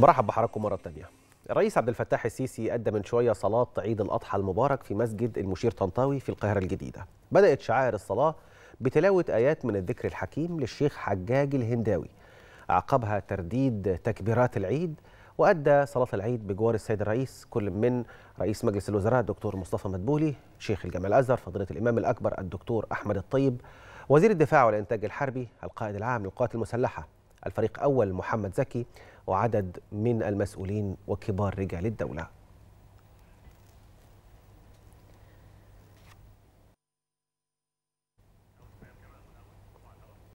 مرحبا بحضراتكم مرة ثانيه الرئيس عبد الفتاح السيسي أدى من شوية صلاة عيد الأضحى المبارك في مسجد المشير طنطاوي في القاهرة الجديدة بدأت شعائر الصلاة بتلاوة آيات من الذكر الحكيم للشيخ حجاج الهنداوي عقبها ترديد تكبيرات العيد وأدى صلاة العيد بجوار السيد الرئيس كل من رئيس مجلس الوزراء الدكتور مصطفى مدبولي شيخ الجامع الأزهر فضيلة الإمام الأكبر الدكتور أحمد الطيب وزير الدفاع والإنتاج الحربي القائد العام للقوات المسلحة الفريق أول محمد زكي وعدد من المسؤولين وكبار رجال الدولة